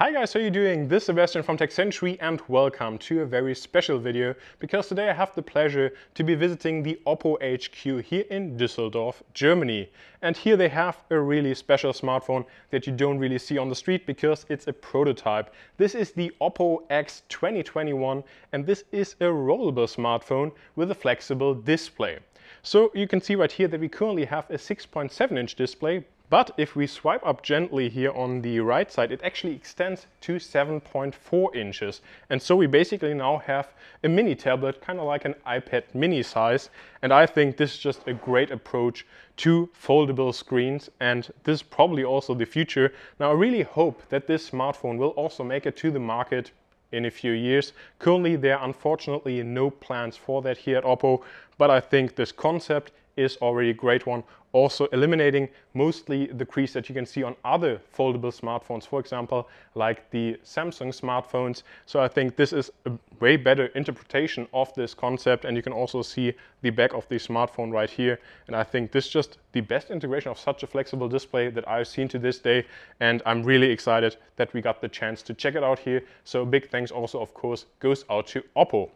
Hi guys, how are you doing? This is Sebastian from Tech Century and welcome to a very special video because today I have the pleasure to be visiting the Oppo HQ here in Düsseldorf, Germany. And here they have a really special smartphone that you don't really see on the street because it's a prototype. This is the Oppo X 2021 and this is a rollable smartphone with a flexible display. So you can see right here that we currently have a 6.7 inch display, but if we swipe up gently here on the right side, it actually extends to 7.4 inches. And so we basically now have a mini tablet, kind of like an iPad mini size. And I think this is just a great approach to foldable screens. And this is probably also the future. Now I really hope that this smartphone will also make it to the market in a few years. Currently there are unfortunately no plans for that here at Oppo, but I think this concept is already a great one also eliminating mostly the crease that you can see on other foldable smartphones, for example, like the Samsung smartphones. So I think this is a way better interpretation of this concept and you can also see the back of the smartphone right here. And I think this is just the best integration of such a flexible display that I've seen to this day. And I'm really excited that we got the chance to check it out here. So big thanks also, of course, goes out to Oppo.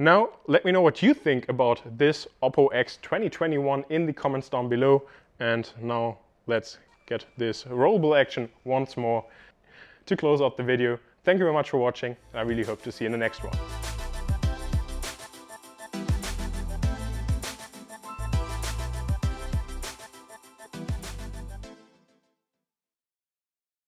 Now, let me know what you think about this Oppo X 2021 in the comments down below. And now let's get this rollable action once more to close out the video. Thank you very much for watching I really hope to see you in the next one.